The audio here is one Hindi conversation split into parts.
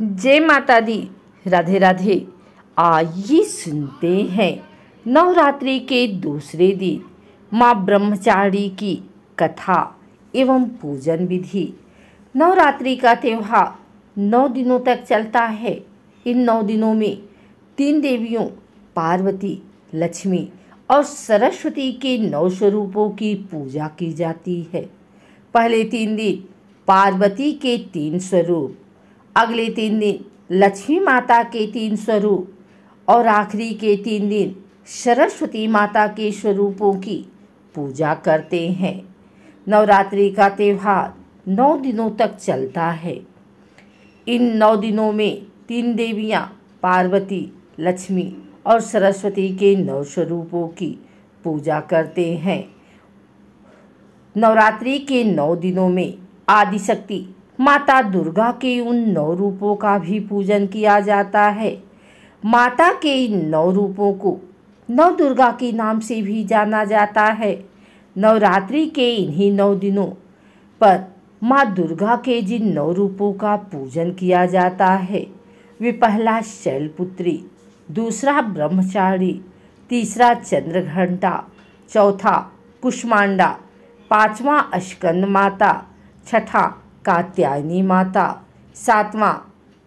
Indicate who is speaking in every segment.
Speaker 1: जय माता दी राधे राधे आइए सुनते हैं नवरात्रि के दूसरे दिन माँ ब्रह्मचारी की कथा एवं पूजन विधि नवरात्रि का त्यौहार नौ दिनों तक चलता है इन नौ दिनों में तीन देवियों पार्वती लक्ष्मी और सरस्वती के नौ स्वरूपों की पूजा की जाती है पहले तीन दिन पार्वती के तीन स्वरूप अगले तीन दिन लक्ष्मी माता के तीन स्वरूप और आखिरी के तीन दिन सरस्वती माता के स्वरूपों की पूजा करते हैं नवरात्रि का त्यौहार नौ दिनों तक चलता है इन नौ दिनों में तीन देवियाँ पार्वती लक्ष्मी और सरस्वती के नौ स्वरूपों की पूजा करते हैं नवरात्रि के नौ दिनों में आदिशक्ति माता दुर्गा के उन नौ रूपों का भी पूजन किया जाता है माता के इन नौ रूपों को नव दुर्गा के नाम से भी जाना जाता है नवरात्रि के इन्हीं नौ दिनों पर माँ दुर्गा के जिन नौ रूपों का पूजन किया जाता है वे पहला शैलपुत्री दूसरा ब्रह्मचारी तीसरा चंद्रघंटा चौथा कुष्मांडा पांचवा अश्कंद माता छठा कात्यायनी माता सातवां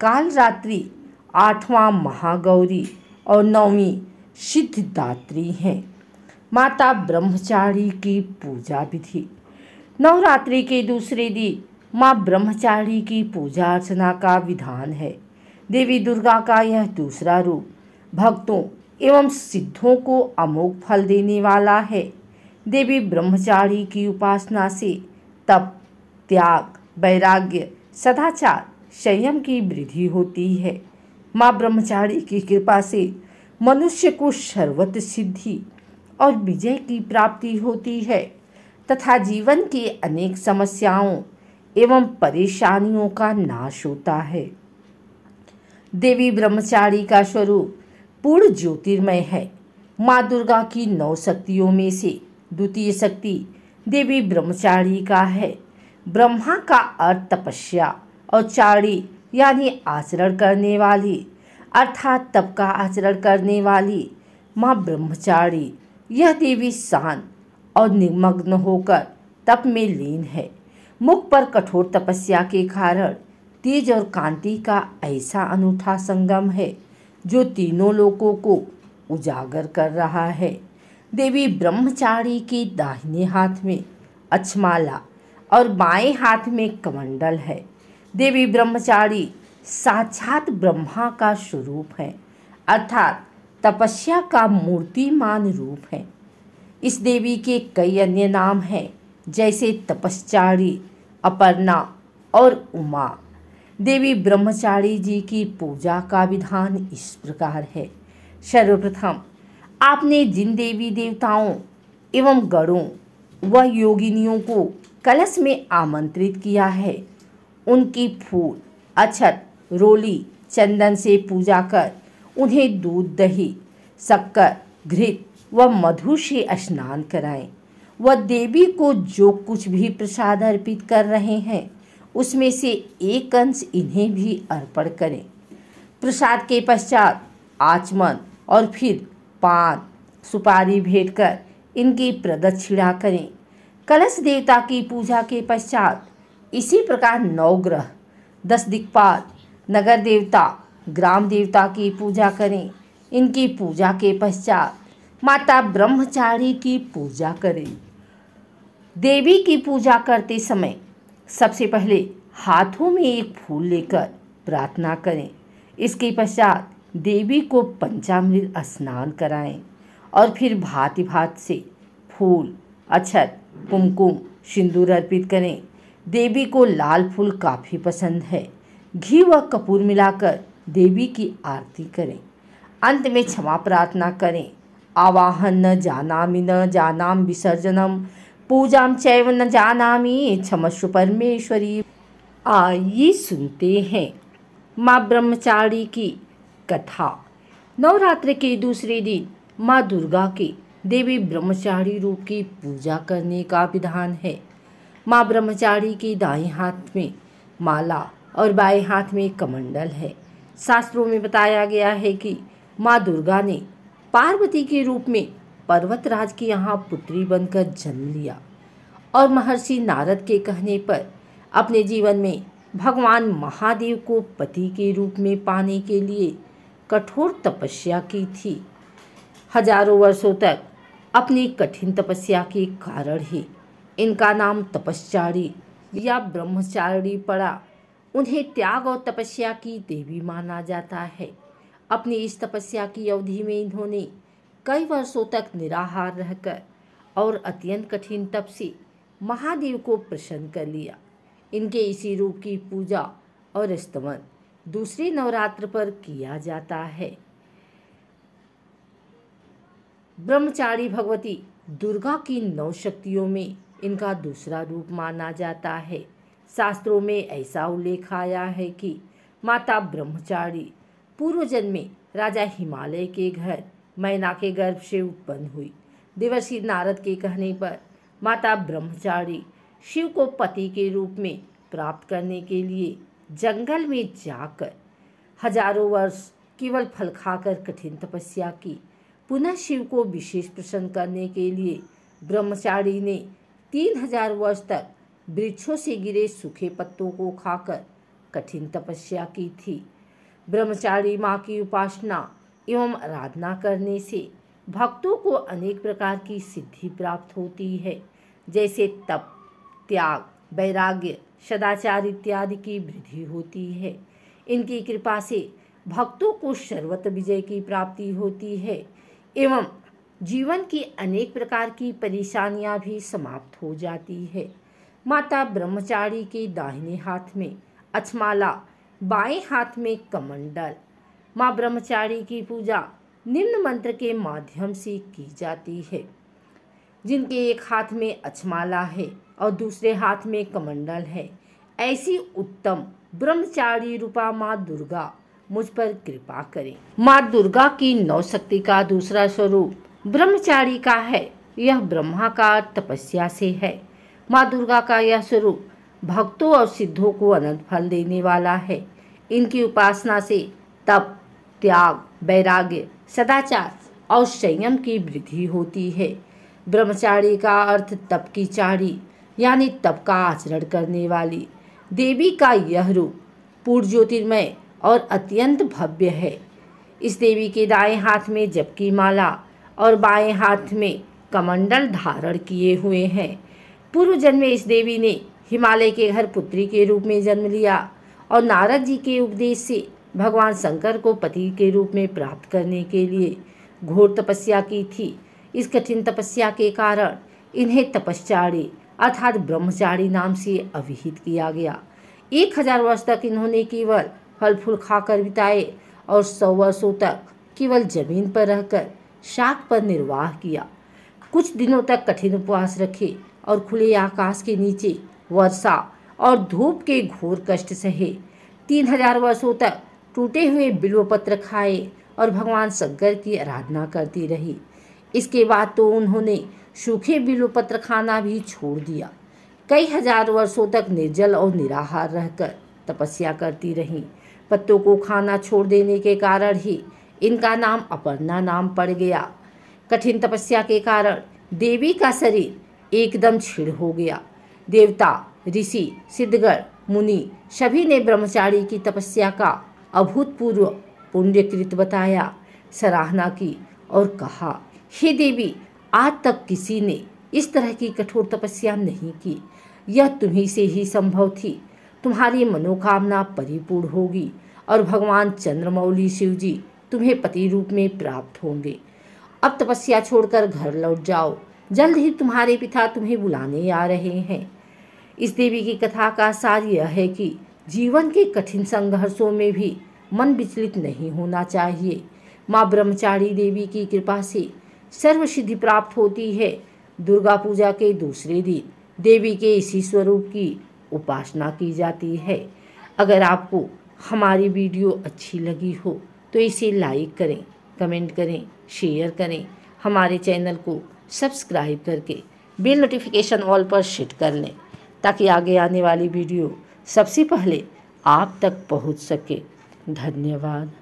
Speaker 1: कालरात्रि आठवां महागौरी और नौवीं सिद्धदात्री हैं माता ब्रह्मचारी की पूजा विधि नवरात्रि के दूसरे दिन माँ ब्रह्मचारी की पूजा अर्चना का विधान है देवी दुर्गा का यह दूसरा रूप भक्तों एवं सिद्धों को अमोघ फल देने वाला है देवी ब्रह्मचारी की उपासना से तप त्याग वैराग्य सदाचार संयम की वृद्धि होती है माँ ब्रह्मचारी की कृपा से मनुष्य को सर्वत सिद्धि और विजय की प्राप्ति होती है तथा जीवन की अनेक समस्याओं एवं परेशानियों का नाश होता है देवी ब्रह्मचारी का स्वरूप पूर्ण ज्योतिर्मय है माँ दुर्गा की नौ शक्तियों में से द्वितीय शक्ति देवी ब्रह्मचारी का है ब्रह्मा का अर्थ तपस्या और चाड़ी यानी आचरण करने वाली अर्थात तप का आचरण करने वाली माँ ब्रह्मचारी यह देवी शांत और निमग्न होकर तप में लीन है मुख पर कठोर तपस्या के कारण तेज और कांति का ऐसा अनूठा संगम है जो तीनों लोगों को उजागर कर रहा है देवी ब्रह्मचारी के दाहिने हाथ में अक्षमाला और बाएं हाथ में कमंडल है देवी ब्रह्मचारी साक्षात ब्रह्मा का स्वरूप है अर्थात तपस्या का मूर्तिमान रूप है इस देवी के कई अन्य नाम हैं जैसे तपस्चारी अपर्णा और उमा देवी ब्रह्मचारी जी की पूजा का विधान इस प्रकार है सर्वप्रथम आपने जिन देवी देवताओं एवं गणों व योगिनियों को कलश में आमंत्रित किया है उनकी फूल अक्षत रोली चंदन से पूजा कर उन्हें दूध दही शक्कर घृत व मधु से स्नान कराएं वह देवी को जो कुछ भी प्रसाद अर्पित कर रहे हैं उसमें से एक अंश इन्हें भी अर्पण करें प्रसाद के पश्चात आचमन और फिर पान सुपारी भेंट कर इनकी प्रदक्षिणा करें कलश देवता की पूजा के पश्चात इसी प्रकार नवग्रह दस दिक्पाल नगर देवता ग्राम देवता की पूजा करें इनकी पूजा के पश्चात माता ब्रह्मचारी की पूजा करें देवी की पूजा करते समय सबसे पहले हाथों में एक फूल लेकर प्रार्थना करें इसके पश्चात देवी को पंचामृत स्नान कराएं और फिर भांति भात से फूल अक्षत कुमकुम सिंदूर अर्पित करें देवी को लाल फूल काफ़ी पसंद है घी व कपूर मिलाकर देवी की आरती करें अंत में क्षमा प्रार्थना करें आवाहन न जानामि न जानाम विसर्जनम पूजा चैव न जानामि क्षमस्व परमेश्वरी आइए सुनते हैं माँ ब्रह्मचारी की कथा नवरात्र के दूसरे दिन माँ दुर्गा की देवी ब्रह्मचारी रूप की पूजा करने का विधान है माँ ब्रह्मचारी की दाएं हाथ में माला और बाएं हाथ में कमंडल है शास्त्रों में बताया गया है कि माँ दुर्गा ने पार्वती के रूप में पर्वतराज के यहाँ पुत्री बनकर जन्म लिया और महर्षि नारद के कहने पर अपने जीवन में भगवान महादेव को पति के रूप में पाने के लिए कठोर तपस्या की थी हजारों वर्षों तक अपनी कठिन तपस्या के कारण ही इनका नाम तपस्चारी या ब्रह्मचारी पड़ा उन्हें त्याग और तपस्या की देवी माना जाता है अपनी इस तपस्या की अवधि में इन्होंने कई वर्षों तक निराहार रहकर और अत्यंत कठिन तप से महादेव को प्रसन्न कर लिया इनके इसी रूप की पूजा और स्तमन दूसरे नवरात्र पर किया जाता है ब्रह्मचारी भगवती दुर्गा की नौ शक्तियों में इनका दूसरा रूप माना जाता है शास्त्रों में ऐसा उल्लेख आया है कि माता ब्रह्मचारी पूर्वजन्म में राजा हिमालय के घर मैना के गर्भ से उत्पन्न हुई देवर्षि नारद के कहने पर माता ब्रह्मचारी शिव को पति के रूप में प्राप्त करने के लिए जंगल में जाकर हजारों वर्ष केवल फल खाकर कठिन तपस्या की पुनः शिव को विशेष प्रसन्न करने के लिए ब्रह्मचारी ने तीन हजार वर्ष तक वृक्षों से गिरे सूखे पत्तों को खाकर कठिन तपस्या की थी ब्रह्मचारी माँ की उपासना एवं आराधना करने से भक्तों को अनेक प्रकार की सिद्धि प्राप्त होती है जैसे तप त्याग वैराग्य सदाचार इत्यादि की वृद्धि होती है इनकी कृपा से भक्तों को सर्वत विजय की प्राप्ति होती है एवं जीवन की अनेक प्रकार की परेशानियां भी समाप्त हो जाती है माता ब्रह्मचारी के दाहिने हाथ में अछमाला बाएं हाथ में कमंडल माँ ब्रह्मचारी की पूजा निम्न मंत्र के माध्यम से की जाती है जिनके एक हाथ में अछमाला है और दूसरे हाथ में कमंडल है ऐसी उत्तम ब्रह्मचारी रूपा माँ दुर्गा मुझ पर कृपा करें माँ दुर्गा की नौशक्ति का दूसरा स्वरूप ब्रह्मचारी का है यह ब्रह्मा का तपस्या से है माँ दुर्गा का यह स्वरूप भक्तों और सिद्धों को अनंत फल देने वाला है इनकी उपासना से तप त्याग वैराग्य सदाचार और संयम की वृद्धि होती है ब्रह्मचारी का अर्थ तप की चारी यानी तप का आचरण करने वाली देवी का यह रूप पूर्व ज्योतिर्मय और अत्यंत भव्य है इस देवी के दाएं हाथ में जबकि माला और बाएं हाथ में कमंडल धारण किए हुए हैं पूर्व जन्म इस देवी ने हिमालय के घर पुत्री के रूप में जन्म लिया और नारद जी के उपदेश से भगवान शंकर को पति के रूप में प्राप्त करने के लिए घोर तपस्या की थी इस कठिन तपस्या के कारण इन्हें तपस्चारी अर्थात ब्रह्मचारी नाम से अभिहित किया गया एक हजार वर्ष तक इन्होंने केवल फल फूल खाकर बिताए और सौ वर्षों तक केवल जमीन पर रहकर शाक पर निर्वाह किया कुछ दिनों तक कठिन उपवास रखे और खुले आकाश के नीचे वर्षा और धूप के घोर कष्ट सहे तीन हजार वर्षों तक टूटे हुए बिल्व पत्र खाए और भगवान शंकर की आराधना करती रही इसके बाद तो उन्होंने सूखे बिल्व पत्र खाना भी छोड़ दिया कई हजार वर्षों तक निर्जल और निराहार रहकर तपस्या करती रहीं पत्तों को खाना छोड़ देने के कारण ही इनका नाम अपर्णा नाम पड़ गया कठिन तपस्या के कारण देवी का शरीर एकदम छिड़ हो गया देवता ऋषि सिद्धगढ़ मुनि सभी ने ब्रह्मचारी की तपस्या का अभूतपूर्व पुण्यकृत बताया सराहना की और कहा हे देवी आज तक किसी ने इस तरह की कठोर तपस्या नहीं की यह तुम्ही से ही संभव थी तुम्हारी मनोकामना परिपूर्ण होगी और भगवान चंद्रमौली शिव जी तुम्हें पति रूप में प्राप्त होंगे अब तपस्या छोड़कर घर लौट जाओ जल्द ही तुम्हारे पिता तुम्हें बुलाने आ रहे हैं इस देवी की कथा का सार यह है कि जीवन के कठिन संघर्षों में भी मन विचलित नहीं होना चाहिए माँ ब्रह्मचारी देवी की कृपा से सर्व सिद्धि प्राप्त होती है दुर्गा पूजा के दूसरे दिन देवी के इसी स्वरूप की उपासना की जाती है अगर आपको हमारी वीडियो अच्छी लगी हो तो इसे लाइक करें कमेंट करें शेयर करें हमारे चैनल को सब्सक्राइब करके बिल नोटिफिकेशन ऑल पर शेट कर लें ताकि आगे आने वाली वीडियो सबसे पहले आप तक पहुंच सके धन्यवाद